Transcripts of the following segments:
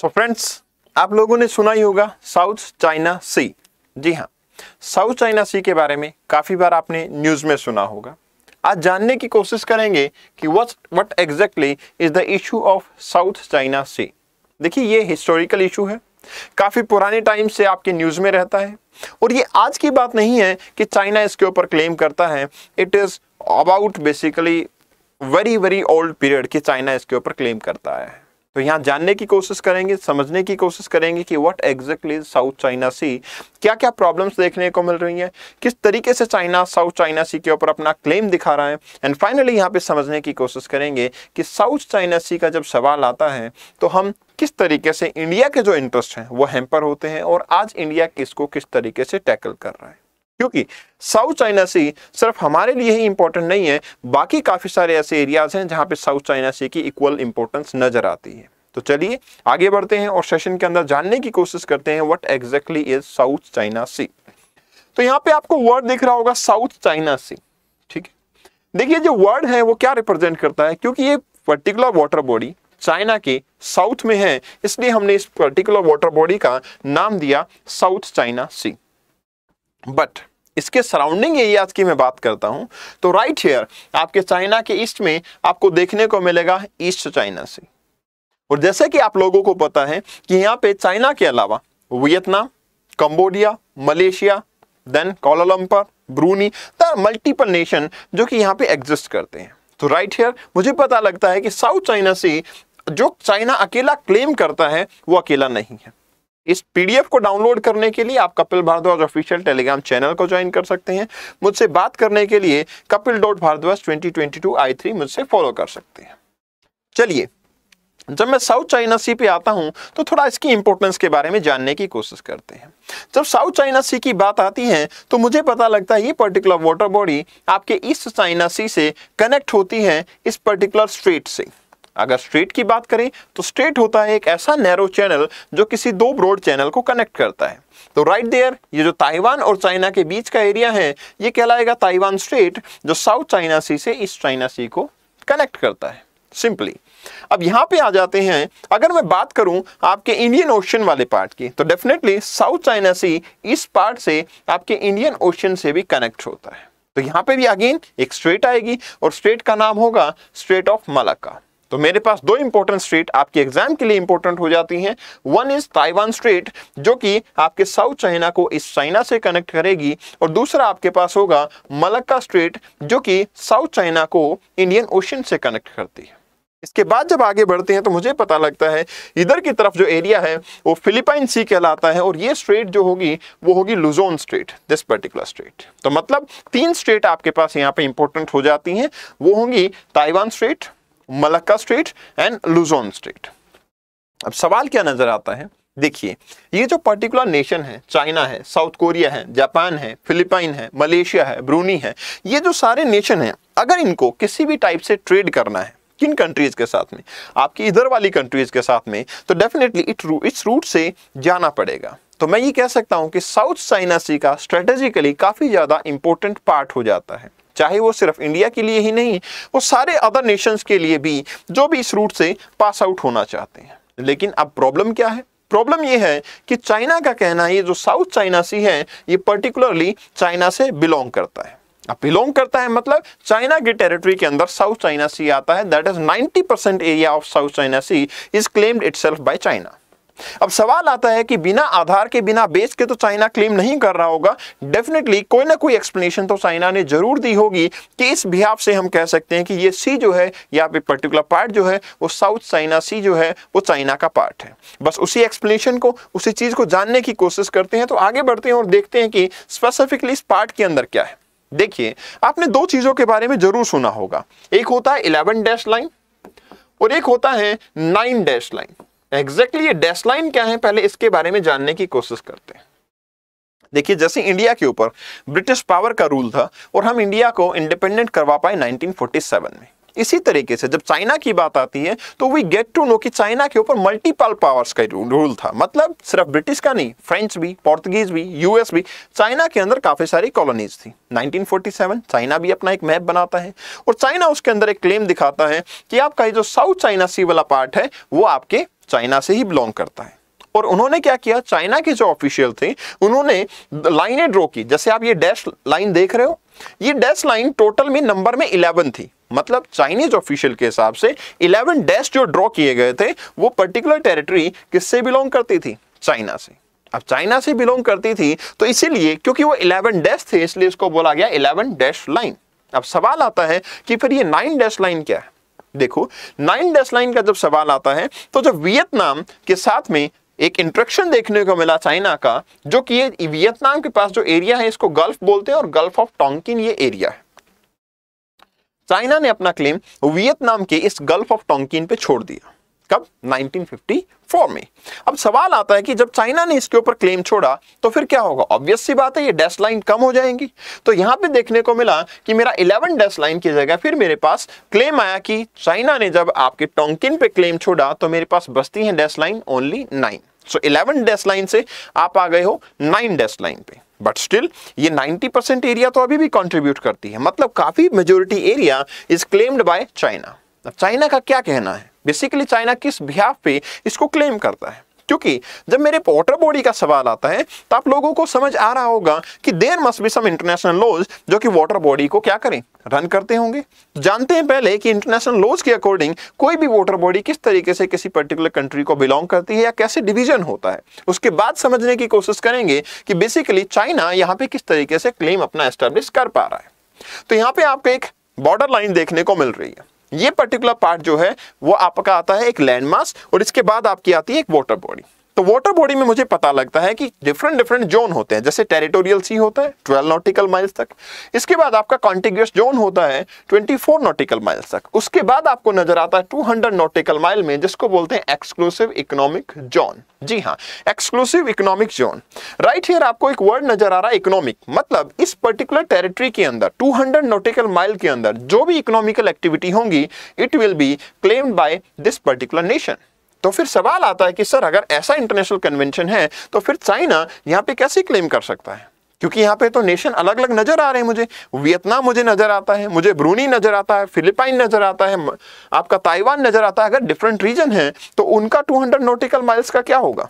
So friends आप लोगों ने सुना ही होगा साउथ चाइना सी जी हाँ साउथ चाइना सी के बारे में काफ़ी बार आपने न्यूज़ में सुना होगा आज जानने की कोशिश करेंगे कि what what exactly is the issue of South China Sea देखिए ये हिस्टोरिकल इशू है काफ़ी पुराने टाइम से आपके न्यूज़ में रहता है और ये आज की बात नहीं है कि चाइना इसके ऊपर क्लेम करता है it is about basically very very old period कि चाइना इसके ऊपर क्लेम करता है तो यहाँ जानने की कोशिश करेंगे समझने की कोशिश करेंगे कि what exactly South China Sea क्या क्या प्रॉब्लम्स देखने को मिल रही हैं किस तरीके से चाइना साउथ चाइना सी के ऊपर अपना क्लेम दिखा रहा है एंड फाइनली यहाँ पे समझने की कोशिश करेंगे कि साउथ चाइना सी का जब सवाल आता है तो हम किस तरीके से इंडिया के जो इंटरेस्ट हैं वो हैम्पर होते हैं और आज इंडिया किसको किस तरीके से टैकल कर रहा है क्योंकि साउथ चाइना सी सिर्फ हमारे लिए ही इंपॉर्टेंट नहीं है बाकी काफ़ी सारे ऐसे एरियाज हैं जहां पे साउथ चाइना सी की इक्वल इंपॉर्टेंस नजर आती है तो चलिए आगे बढ़ते हैं और सेशन के अंदर जानने की कोशिश करते हैं what exactly is South China Sea तो यहाँ पे आपको वर्ड दिख रहा होगा साउथ चाइना सी ठीक है देखिए जो वर्ड है वो क्या रिप्रेजेंट करता है क्योंकि ये पर्टिकुलर वाटर बॉडी चाइना के साउथ में है इसलिए हमने इस पर्टिकुलर वाटर बॉडी का नाम दिया साउथ चाइना सी बट इसके सराउंडिंग एरियाज की मैं बात करता हूं तो राइट हेयर आपके चाइना के ईस्ट में आपको देखने को मिलेगा ईस्ट चाइना से और जैसे कि आप लोगों को पता है कि यहाँ पे चाइना के अलावा Vietnam Cambodia Malaysia then Kuala Lumpur Brunei दर मल्टीपल नेशन जो कि यहाँ पे एग्जिस्ट करते हैं तो राइट हेयर मुझे पता लगता है कि साउथ चाइना से जो चाइना अकेला क्लेम करता है वो अकेला नहीं है इस पीडीएफ को डाउनलोड करने के लिए आप Kapil Bhardwaj official Telegram channel को ज्वाइन कर सकते हैं मुझसे बात करने के लिए कपिल डॉट भारद्वाज ट्वेंटी मुझसे फॉलो कर सकते हैं चलिए जब मैं साउथ चाइना सी पे आता हूं तो थोड़ा इसकी इंपोर्टेंस के बारे में जानने की कोशिश करते हैं जब साउथ चाइना सी की बात आती है तो मुझे पता लगता है ये पर्टिकुलर वाटर बॉडी आपके ईस्ट चाइना सी से कनेक्ट होती है इस पर्टिकुलर स्ट्रेट से अगर स्ट्रेट की बात करें तो स्ट्रेट होता है एक ऐसा नैरो चैनल जो किसी दो ब्रॉड चैनल को कनेक्ट करता है तो राइट देयर ये जो ताइवान और चाइना के बीच का एरिया है ये कहलाएगा ताइवान स्ट्रेट जो साउथ चाइना सी से ईस्ट चाइना सी को कनेक्ट करता है सिंपली अब यहाँ पे आ जाते हैं अगर मैं बात करूं आपके इंडियन ओशन वाले पार्ट की तो डेफिनेटली साउथ चाइना सी इस पार्ट से आपके इंडियन ओशन से भी कनेक्ट होता है तो यहाँ पे भी अगेन एक स्ट्रेट आएगी और स्ट्रेट का नाम होगा स्ट्रेट ऑफ मलक्का तो मेरे पास दो इंपॉर्टेंट स्ट्रीट आपके एग्जाम के लिए इंपॉर्टेंट हो जाती हैं वन इज ताइवान स्ट्रीट जो कि आपके साउथ चाइना को इस चाइना से कनेक्ट करेगी और दूसरा आपके पास होगा मलक्का स्ट्रीट जो कि साउथ चाइना को इंडियन ओशन से कनेक्ट करती है इसके बाद जब आगे बढ़ते हैं तो मुझे पता लगता है इधर की तरफ जो एरिया है वो फिलिपाइन सी कहलाता है और ये स्ट्रेट जो होगी वो होगी Luzon strait this particular strait तो मतलब तीन स्ट्रेट आपके पास यहाँ पे इंपॉर्टेंट हो जाती हैं वो होंगी Taiwan strait Malacca street and Luzon street अब सवाल क्या नजर आता है देखिए ये जो पर्टिकुलर नेशन है चाइना है साउथ कोरिया है जापान है फिलीपाइन है मलेशिया है ब्रूनी है ये जो सारे नेशन हैं अगर इनको किसी भी टाइप से ट्रेड करना है किन कंट्रीज के साथ में आपकी इधर वाली कंट्रीज के साथ में तो डेफिनेटली इट रू, इस रूट से जाना पड़ेगा तो मैं ये कह सकता हूँ कि साउथ चाइना सी का स्ट्रेटेजिकली काफ़ी ज़्यादा इंपॉर्टेंट पार्ट हो जाता है चाहे वो सिर्फ इंडिया के लिए ही नहीं वो सारे अदर नेशंस के लिए भी जो भी इस रूट से पास आउट होना चाहते हैं लेकिन अब प्रॉब्लम क्या है प्रॉब्लम ये है कि चाइना का कहना ये जो साउथ चाइना सी है ये पर्टिकुलरली चाइना से बिलोंग करता है अब बिलोंग करता है मतलब चाइना की टेरिटरी के अंदर साउथ चाइना सी आता है that is 90 percent area of South China Sea is claimed it by China अब सवाल आता है कि बिना आधार के बिना बेस के तो चाइना क्लेम नहीं कर रहा होगा डेफिनेटली कोई ना कोई एक्सप्लेनेशन तो चाइना ने जरूर दी होगी कि इस बिहार से हम कह सकते हैं कि ये सी जो है या पे पर्टिकुलर पार्ट जो है वो साउथ चाइना सी जो है वो चाइना का पार्ट है बस उसी एक्सप्लेनेशन को उसी चीज़ को जानने की कोशिश करते हैं तो आगे बढ़ते हैं और देखते हैं कि स्पेसिफिकली इस पार्ट के अंदर क्या है देखिए आपने दो चीज़ों के बारे में जरूर सुना होगा एक होता है इलेवन डैश लाइन और एक होता है नाइन डैश लाइन एग्जैक्टली ये डैश लाइन क्या है पहले इसके बारे में जानने की कोशिश करते हैं देखिए जैसे इंडिया के ऊपर ब्रिटिश पावर का रूल था और हम इंडिया को इंडिपेंडेंट करवा पाए 1947 में इसी तरीके से जब चाइना की बात आती है तो वी गेट टू नो कि चाइना के ऊपर मल्टीपल पावर्स का रूल था मतलब सिर्फ ब्रिटिश का नहीं फ्रेंच भी पोर्तुगीज भी यूएस भी चाइना के अंदर काफ़ी सारी कॉलोनीज थी 1947 चाइना भी अपना एक मैप बनाता है और चाइना उसके अंदर एक क्लेम दिखाता है कि आपका जो साउथ चाइना सी वाला पार्ट है वो आपके चाइना से ही बिलोंग करता है और उन्होंने क्या किया चाइना के जो ऑफिशियल थे उन्होंने लाइनें ड्रॉ की जैसे आप ये डैश लाइन देख रहे हो ये डैश लाइन टोटल में नंबर में इलेवन थी मतलब चाइनीज ऑफिशियल के हिसाब से इलेवन डैश जो ड्रॉ किए गए थे वो पर्टिकुलर टेरिटरी किससे बिलोंग करती थी चाइना से अब चाइना से बिलोंग करती थी तो इसीलिए क्योंकि वो इलेवन डैश थे इसलिए इसको बोला गया इलेवन डैश लाइन अब सवाल आता है कि फिर ये नाइन डैश लाइन क्या है देखो नाइन डैश लाइन का जब सवाल आता है तो जब वियतनाम के साथ में एक इंट्रेक्शन देखने को मिला चाइना का जो कि ये वियतनाम के पास जो एरिया है इसको गल्फ बोलते हैं और गल्फ ऑफ टोंकिन ये एरिया है चाइना ने अपना क्लेम वियतनाम के इस गल्फ ऑफ टोंकिन पे छोड़ दिया कब 1954 में अब सवाल आता है कि जब चाइना ने इसके ऊपर क्लेम छोड़ा तो फिर क्या होगा ऑब्वियस सी बात है ये डैश लाइन कम हो जाएंगी तो यहां पे देखने को मिला कि मेरा 11 डैश लाइन की जगह फिर मेरे पास क्लेम आया कि चाइना ने जब आपके टोंकिन पे क्लेम छोड़ा तो मेरे पास बस्ती है dash line only nine so eleven dash line से आप आ गए हो नाइन डैश लाइन पे बट स्टिल ये 90 परसेंट एरिया तो अभी भी कंट्रीब्यूट करती है मतलब काफी majority area is claimed by China अब चाइना का क्या कहना है बेसिकली चाइना किस बिहाफ पे इसको क्लेम करता है क्योंकि जब मेरे वाटर बॉडी का सवाल आता है तो आप लोगों को समझ आ रहा होगा कि there must be some international laws जो कि वाटर बॉडी को क्या करें रन करते होंगे जानते हैं पहले कि इंटरनेशनल लॉज के अकॉर्डिंग कोई भी वाटर बॉडी किस तरीके से किसी पर्टिकुलर कंट्री को बिलोंग करती है या कैसे डिविजन होता है उसके बाद समझने की कोशिश करेंगे कि बेसिकली चाइना यहाँ पे किस तरीके से क्लेम अपना एस्टेब्लिश कर पा रहा है तो यहाँ पे आपको एक बॉर्डर लाइन देखने को मिल रही है ये पर्टिकुलर पार्ट जो है वो आपका आता है एक लैंडमार्क और इसके बाद आपकी आती है एक वाटर बॉडी तो वाटर बॉडी में मुझे पता लगता है कि डिफरेंट डिफरेंट जोन होते हैं जैसे टेरिटोरियल सी होता है 12 नॉटिकल माइल्स तक इसके बाद आपका कॉन्टिग्यूस जोन होता है 24 नॉटिकल माइल्स तक उसके बाद आपको नजर आता है 200 नॉटिकल माइल में जिसको बोलते हैं एक्सक्लूसिव इकोनॉमिक जोन जी हाँ exclusive economic zone right here आपको एक वर्ड नजर आ रहा है इकोनॉमिक मतलब इस पर्टिकुलर टेरिटरी के अंदर 200 नॉटिकल माइल के अंदर जो भी इकोनॉमिकल एक्टिविटी होंगी it will be claimed by this particular nation तो फिर सवाल आता है कि सर अगर ऐसा इंटरनेशनल कन्वेंशन है तो फिर चाइना यहाँ पे कैसे क्लेम कर सकता है क्योंकि यहाँ पे तो नेशन अलग अलग नजर आ रहे हैं मुझे वियतनाम मुझे नजर आता है मुझे ब्रूनी नजर आता है फिलिपाइन नजर आता है आपका ताइवान नजर आता है अगर डिफरेंट रीजन है तो उनका 200 नोटिकल माइल्स का क्या होगा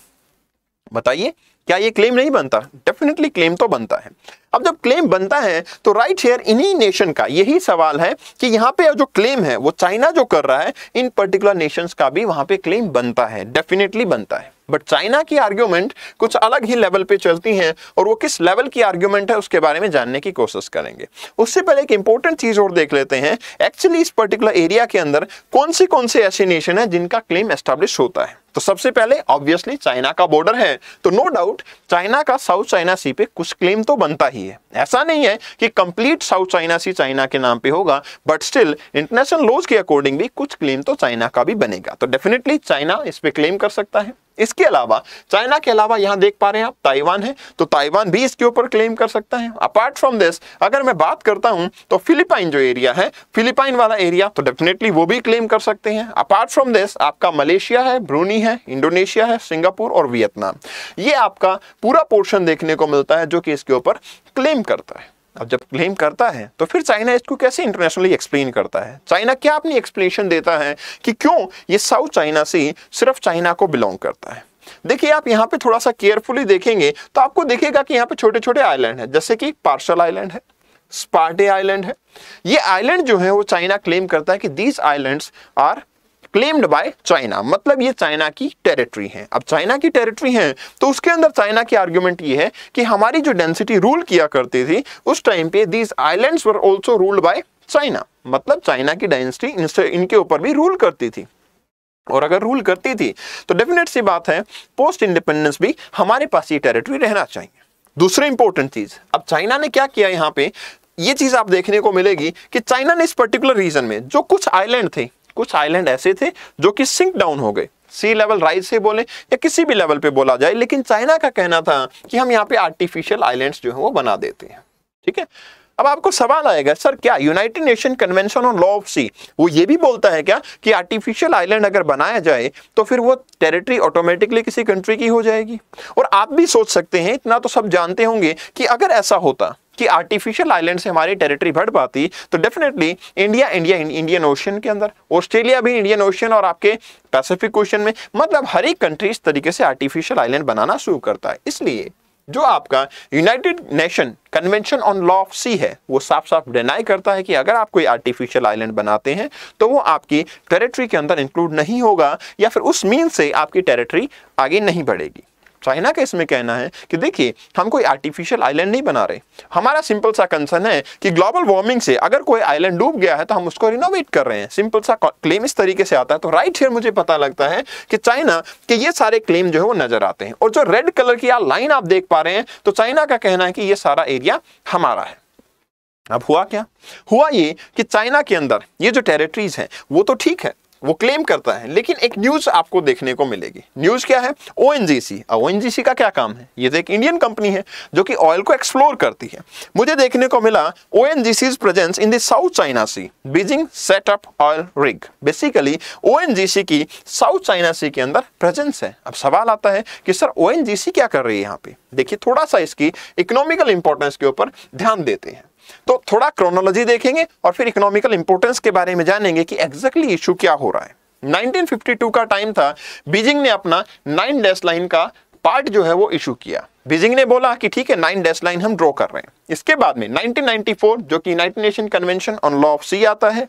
बताइए क्या ये क्लेम नहीं बनता डेफिनेटली क्लेम तो बनता है अब जब क्लेम बनता है तो राइट शेयर इन्हीं नेशन का यही सवाल है कि यहाँ पे जो क्लेम है वो चाइना जो कर रहा है इन पर्टिकुलर नेशंस का भी वहां पे क्लेम बनता है डेफिनेटली बनता है बट चाइना की आर्ग्यूमेंट कुछ अलग ही लेवल पे चलती हैं और वो किस लेवल की आर्ग्यूमेंट है उसके बारे में जानने की कोशिश करेंगे उससे पहले एक इंपॉर्टेंट चीज और देख लेते हैं एक्चुअली इस पर्टिकुलर एरिया के अंदर कौन से कौन से ऐसे नेशन है जिनका क्लेम एस्टेब्लिश होता है तो सबसे पहले ऑब्वियसली चाइना का बॉर्डर है तो नो डाउट चाइना का साउथ चाइना सी पे कुछ क्लेम तो बनता ही है ऐसा नहीं है कि complete South China Sea China के नाम पे होगा बट स्टिल इंटरनेशनल लॉज के अकॉर्डिंग भी कुछ क्लेम तो चाइना का भी बनेगा तो डेफिनेटली चाइना इस पे क्लेम कर सकता है इसके अलावा चाइना के अलावा यहां देख पा रहे हैं आप ताइवान है तो ताइवान भी इसके ऊपर क्लेम कर सकता है अपार्ट फ्रॉम दिस अगर मैं बात करता हूं तो फिलिपाइन जो एरिया है फिलिपाइन वाला एरिया तो डेफिनेटली वो भी क्लेम कर सकते हैं अपार्ट फ्रॉम दिस आपका मलेशिया है ब्रूनी है इंडोनेशिया है सिंगापुर और वियतनाम ये आपका पूरा पोर्शन देखने को मिलता है जो कि इसके ऊपर क्लेम करता है अब जब क्लेम करता है तो फिर चाइना इसको कैसे इंटरनेशनली एक्सप्लेन करता है चाइना क्या अपनी एक्सप्लेनेशन देता है कि क्यों ये साउथ चाइना से सिर्फ चाइना को बिलोंग करता है देखिए आप यहाँ पे थोड़ा सा केयरफुली देखेंगे तो आपको देखेगा कि यहाँ पे छोटे छोटे आइलैंड है जैसे कि पार्शल आइलैंड है स्पार्टे आइलैंड है ये आइलैंड जो है वो चाइना क्लेम करता है कि these islands are claimed by China मतलब ये चाइना की टेरिटरी है अब चाइना की टेरिटरी है तो उसके अंदर चाइना की आर्ग्यूमेंट ये है कि हमारी जो डेंसिटी रूल किया करती थी उस टाइम पे these islands were also ruled by China मतलब चाइना की डेंसिटी इनके ऊपर भी रूल करती थी और अगर रूल करती थी तो डेफिनेट सी बात है पोस्ट इंडिपेंडेंस भी हमारे पास ये टेरिटरी रहना चाहिए दूसरी इंपॉर्टेंट चीज अब चाइना ने क्या किया यहाँ पे ये चीज आप देखने को मिलेगी कि चाइना ने इस पर्टिकुलर रीजन में जो कुछ आइलैंड थे कुछ आइलैंड ऐसे थे जो कि सिंक डाउन हो गए सी लेवल राइज से बोले या किसी भी लेवल पे बोला जाए लेकिन चाइना का कहना था कि हम यहाँ पे आर्टिफिशियल आइलैंड्स जो है वो बना देते हैं ठीक है अब आपको सवाल आएगा सर क्या United Nation convention on law of sea वो ये भी बोलता है क्या कि आर्टिफिशियल आइलैंड अगर बनाया जाए तो फिर वो टेरिटरी ऑटोमेटिकली किसी कंट्री की हो जाएगी और आप भी सोच सकते हैं इतना तो सब जानते होंगे कि अगर ऐसा होता कि आर्टिफिशियल आइलैंड से हमारी टेरिटरी बढ़ पाती तो definitely India India Indian Ocean के अंदर ऑस्ट्रेलिया भी इंडियन ओशन और आपके पैसिफिक ओशन में मतलब हर एक कंट्री इस तरीके से आर्टिफिशियल आइलैंड बनाना शुरू करता है इसलिए जो आपका United Nation convention on law of sea है वो साफ साफ डिनाई करता है कि अगर आप कोई आर्टिफिशियल आइलैंड बनाते हैं तो वो आपकी टेरिटरी के अंदर इंक्लूड नहीं होगा या फिर उस मीन से आपकी टेरिटरी आगे नहीं बढ़ेगी चाइना का इसमें कहना है कि देखिए हम कोई आर्टिफिशियल आइलैंड नहीं बना रहे हमारा सिंपल सा कंसर्न है कि ग्लोबल वार्मिंग से अगर कोई आइलैंड डूब गया है तो हम उसको रिनोवेट कर रहे हैं सिंपल सा क्लेम इस तरीके से आता है तो राइट हेयर मुझे पता लगता है कि चाइना के ये सारे क्लेम जो है वो नजर आते हैं और जो रेड कलर की आप लाइन आप देख पा रहे हैं तो चाइना का कहना है कि ये सारा एरिया हमारा है अब हुआ क्या हुआ ये कि चाइना के अंदर ये जो टेरिटरीज हैं वो तो ठीक है वो क्लेम करता है लेकिन एक न्यूज आपको देखने को मिलेगी न्यूज क्या है ओ एन का क्या काम है ये तो एक इंडियन कंपनी है जो कि ऑयल को एक्सप्लोर करती है मुझे देखने को मिला own presence in the South China Sea Beijing setup oil rig basically ओ की साउथ चाइना सी के अंदर प्रेजेंस है अब सवाल आता है कि सर ओ क्या कर रही है यहाँ पे देखिए थोड़ा सा इसकी इकोनॉमिकल इंपॉर्टेंस के ऊपर ध्यान देते हैं तो थोड़ा क्रोनोलॉजी देखेंगे और फिर इकोनॉमिकल इंपोर्टेंस के बारे में जानेंगे कि एग्जैक्टली इशू क्या हो रहा है 1952 का टाइम था बीजिंग ने अपना नाइन डैश लाइन का पार्ट जो है वो इशू किया बीजिंग ने बोला कि ठीक है नाइन डैश लाइन हम ड्रॉ कर रहे हैं इसके बाद में 1994 जो कि United Nation convention on law of sea आता है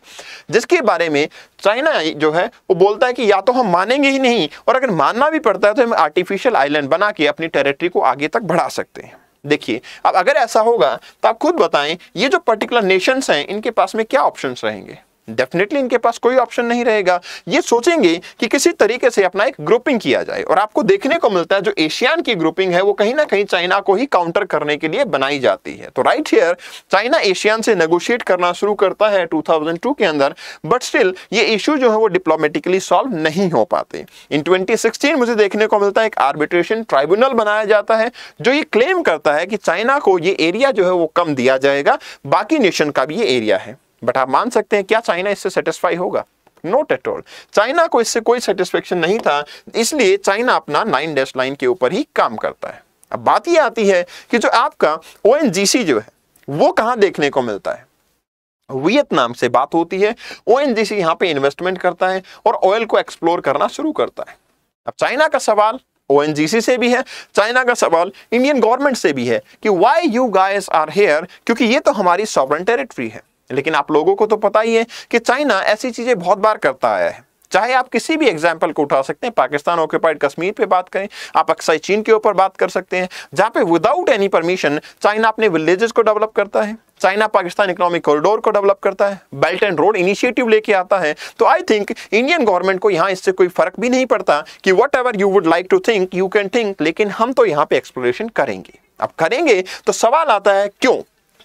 जिसके बारे में चाइना जो है वो बोलता है कि या तो हम मानेंगे ही नहीं और अगर मानना भी पड़ता है तो हम आर्टिफिशियल आइलैंड बना के अपनी टेरिटरी को आगे तक बढ़ा सकते हैं देखिए अब अगर ऐसा होगा तो आप खुद बताएं ये जो पर्टिकुलर नेशंस हैं इनके पास में क्या ऑप्शंस रहेंगे डेफिनेटली इनके पास कोई ऑप्शन नहीं रहेगा ये सोचेंगे कि किसी तरीके से अपना एक ग्रुपिंग किया जाए और आपको देखने को मिलता है जो एशियान की ग्रुपिंग है वो कहीं ना कहीं चाइना को ही काउंटर करने के लिए बनाई जाती है तो राइट हियर चाइना एशियान से नेगोशिएट करना शुरू करता है 2002 के अंदर बट स्टिल ये इशू जो है वो डिप्लोमेटिकली सॉल्व नहीं हो पाते इन ट्वेंटी मुझे देखने को मिलता है एक आर्बिट्रेशन ट्राइब्यूनल बनाया जाता है जो ये क्लेम करता है कि चाइना को ये एरिया जो है वो कम दिया जाएगा बाकी नेशन का भी ये एरिया है बट आप मान सकते हैं क्या चाइना इससे सेटिस्फाई होगा नोट एट ऑल चाइना को इससे कोई सेटिस्फेक्शन नहीं था इसलिए चाइना अपना नाइन डैश लाइन के ऊपर ही काम करता है अब बात यह आती है कि जो आपका ओ जो है वो कहाँ देखने को मिलता है वियतनाम से बात होती है ओ एन जी सी यहाँ पे इन्वेस्टमेंट करता है और ऑयल को एक्सप्लोर करना शुरू करता है अब चाइना का सवाल ओ एन जी सी से भी है चाइना का सवाल इंडियन गवर्नमेंट से भी है कि why you guys are here क्योंकि ये तो हमारी सॉवरन टेरिटरी है लेकिन आप लोगों को तो पता ही है कि चाइना ऐसी चीज़ें बहुत बार करता है चाहे आप किसी भी एग्जाम्पल को उठा सकते हैं पाकिस्तान ऑक्यूपाइड कश्मीर पे बात करें आप अक्सर चीन के ऊपर बात कर सकते हैं जहां पे विदाउट एनी परमिशन चाइना अपने विलेजेस को डेवलप करता है चाइना पाकिस्तान इकोनॉमिक कॉरिडोर को डेवलप करता है बेल्ट एंड रोड इनिशिएटिव लेके आता है तो आई थिंक इंडियन गवर्नमेंट को यहाँ इससे कोई फर्क भी नहीं पड़ता कि what you would like to think you can think लेकिन हम तो यहाँ पे एक्सप्लोरेशन करेंगे अब करेंगे तो सवाल आता है क्यों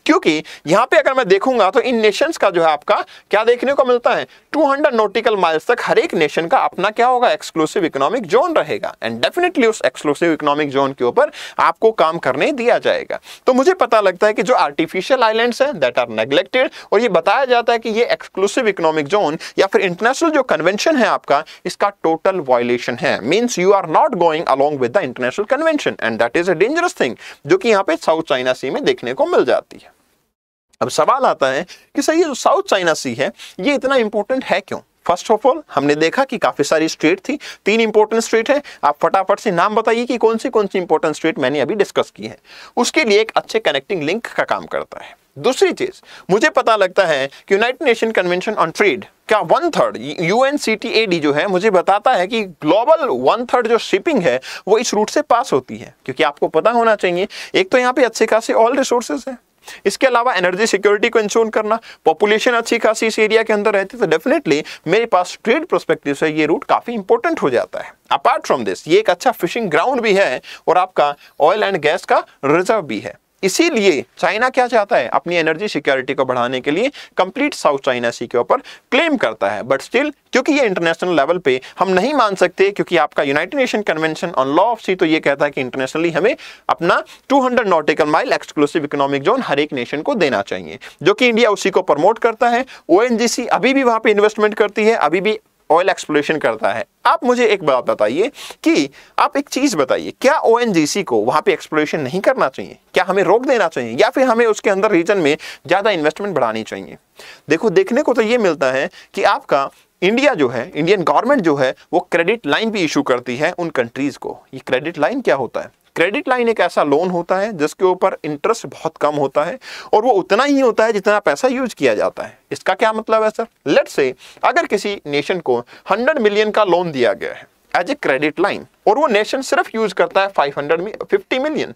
क्योंकि यहाँ पे अगर मैं देखूंगा तो इन नेशंस का जो है आपका क्या देखने को मिलता है 200 नोटिकल माइल्स तक हर एक नेशन का अपना क्या होगा एक्सक्लूसिव इकोनॉमिक जोन रहेगा एंड डेफिनेटली उस एक्सक्लूसिव इकोनॉमिक जोन के ऊपर आपको काम करने दिया जाएगा तो मुझे पता लगता है कि जो आर्टिफिशियल आइलैंड्स हैं दैट आर नेग्लेक्टेड और ये बताया जाता है कि ये एक्सक्लूसिव इकोनॉमिक जोन या फिर इंटरनेशनल जो कन्वेंशन है आपका इसका टोटल वायोलेशन है means you are not going along with the international convention and that is a dangerous thing जो कि यहाँ पे साउथ चाइना सी में देखने को मिल जाती है अब सवाल आता है कि सर ये जो साउथ चाइना सी है ये इतना इंपॉर्टेंट है क्यों फर्स्ट ऑफ ऑल हमने देखा कि काफ़ी सारी स्टेट थी तीन इंपॉर्टेंट स्टेट है आप फटाफट से नाम बताइए कि कौन सी कौन सी इंपॉर्टेंट स्टेट मैंने अभी डिस्कस की है उसके लिए एक अच्छे कनेक्टिंग लिंक का काम करता है दूसरी चीज मुझे पता लगता है कि United Nation convention on trade क्या one third U N C T A D जो है मुझे बताता है कि ग्लोबल वन थर्ड जो शिपिंग है वो इस रूट से पास होती है क्योंकि आपको पता होना चाहिए एक तो यहाँ पे अच्छे खासे ऑल रिसोर्सेज है इसके अलावा एनर्जी सिक्योरिटी को इंश्योर करना पॉपुलेशन अच्छी खासी इस एरिया के अंदर रहती है तो डेफिनेटली मेरे पास ट्रेड प्रोस्पेक्टिव से ये रूट काफ़ी इंपॉर्टेंट हो जाता है अपार्ट फ्रॉम दिस ये एक अच्छा फिशिंग ग्राउंड भी है और आपका ऑयल एंड गैस का रिजर्व भी है इसीलिए चाइना क्या चाहता है अपनी एनर्जी सिक्योरिटी को बढ़ाने के लिए कंप्लीट साउथ चाइना सी के ऊपर क्लेम करता है बट स्टिल क्योंकि ये इंटरनेशनल लेवल पे हम नहीं मान सकते क्योंकि आपका United Nation convention on law of sea तो ये कहता है कि इंटरनेशनली हमें अपना 200 nautical mile exclusive economic zone हर एक नेशन को देना चाहिए जो कि इंडिया उसी को प्रमोट करता है ओ अभी भी वहां पर इन्वेस्टमेंट करती है अभी भी ऑयल एक्सप्लोरेशन करता है आप मुझे एक बात बताइए कि आप एक चीज़ बताइए क्या ओ को वहां पे एक्सप्लोरेशन नहीं करना चाहिए क्या हमें रोक देना चाहिए या फिर हमें उसके अंदर रीजन में ज़्यादा इन्वेस्टमेंट बढ़ानी चाहिए देखो देखने को तो ये मिलता है कि आपका इंडिया जो है इंडियन गवर्नमेंट जो है वो क्रेडिट लाइन भी इशू करती है उन कंट्रीज़ को ये क्रेडिट लाइन क्या होता है क्रेडिट लाइन एक ऐसा लोन होता है जिसके ऊपर इंटरेस्ट बहुत कम होता है और वो उतना ही होता है जितना पैसा यूज किया जाता है इसका क्या मतलब है सर लेट से अगर किसी नेशन को हंड्रेड मिलियन का लोन दिया गया है एज ए क्रेडिट लाइन और वो नेशन सिर्फ यूज करता है फाइव हंड्रेड फिफ्टी मिलियन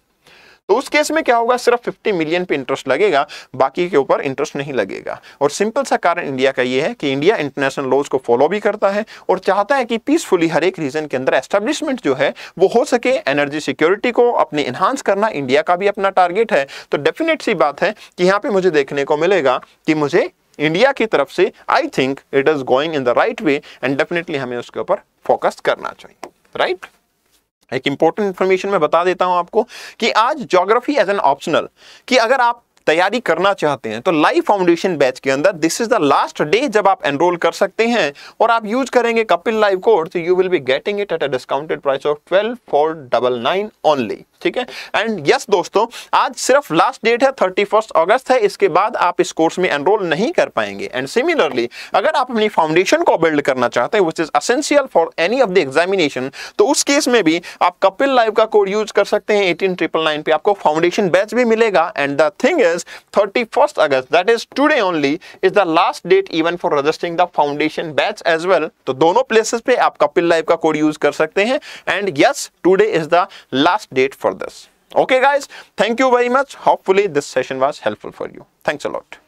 तो उस केस में क्या होगा सिर्फ 50 मिलियन पे इंटरेस्ट लगेगा बाकी के ऊपर इंटरेस्ट नहीं लगेगा और सिंपल सा कारण इंडिया का ये है कि इंडिया इंटरनेशनल लॉज को फॉलो भी करता है और चाहता है कि पीसफुली हर एक रीजन के अंदर एस्टेब्लिशमेंट जो है वो हो सके एनर्जी सिक्योरिटी को अपने इन्हांस करना इंडिया का भी अपना टारगेट है तो डेफिनेट सी बात है कि यहाँ पे मुझे देखने को मिलेगा कि मुझे इंडिया की तरफ से I think it is going in the right way and definitely हमें उसके ऊपर फोकस करना चाहिए राइट right? एक इंपॉर्टेंट इंफॉर्मेशन मैं बता देता हूं आपको कि आज ज्योग्राफी एज एन ऑप्शनल कि अगर आप तैयारी करना चाहते हैं तो लाइव फाउंडेशन बैच के अंदर this is the last day जब आप एनरोल कर सकते हैं और आप यूज करेंगे कपिल लाइव कोड तो you will be getting it at a discounted price of twelve four double nine only ठीक है एंड यस दोस्तों आज सिर्फ लास्ट डेट है थर्टी अगस्त है इसके बाद आप इस कोर्स में एनरोल नहीं कर पाएंगे एंड सिमिलरली अगर आप अपनी फाउंडेशन को बिल्ड करना चाहते हैं which is essential for any of the examination तो उस केस में भी आप कपिल लाइव का कोड यूज कर सकते हैं एटीन ट्रिपल नाइन पे आपको फाउंडेशन बैच भी मिलेगा and the thing is thirty first August that is today only is the last date even for registering the foundation batch as well तो दोनों प्लेसेस पे आप कपिल लाइव का कोड यूज कर सकते हैं and yes today is the last date for for this okay guys thank you very much hopefully this session was helpful for you thanks a lot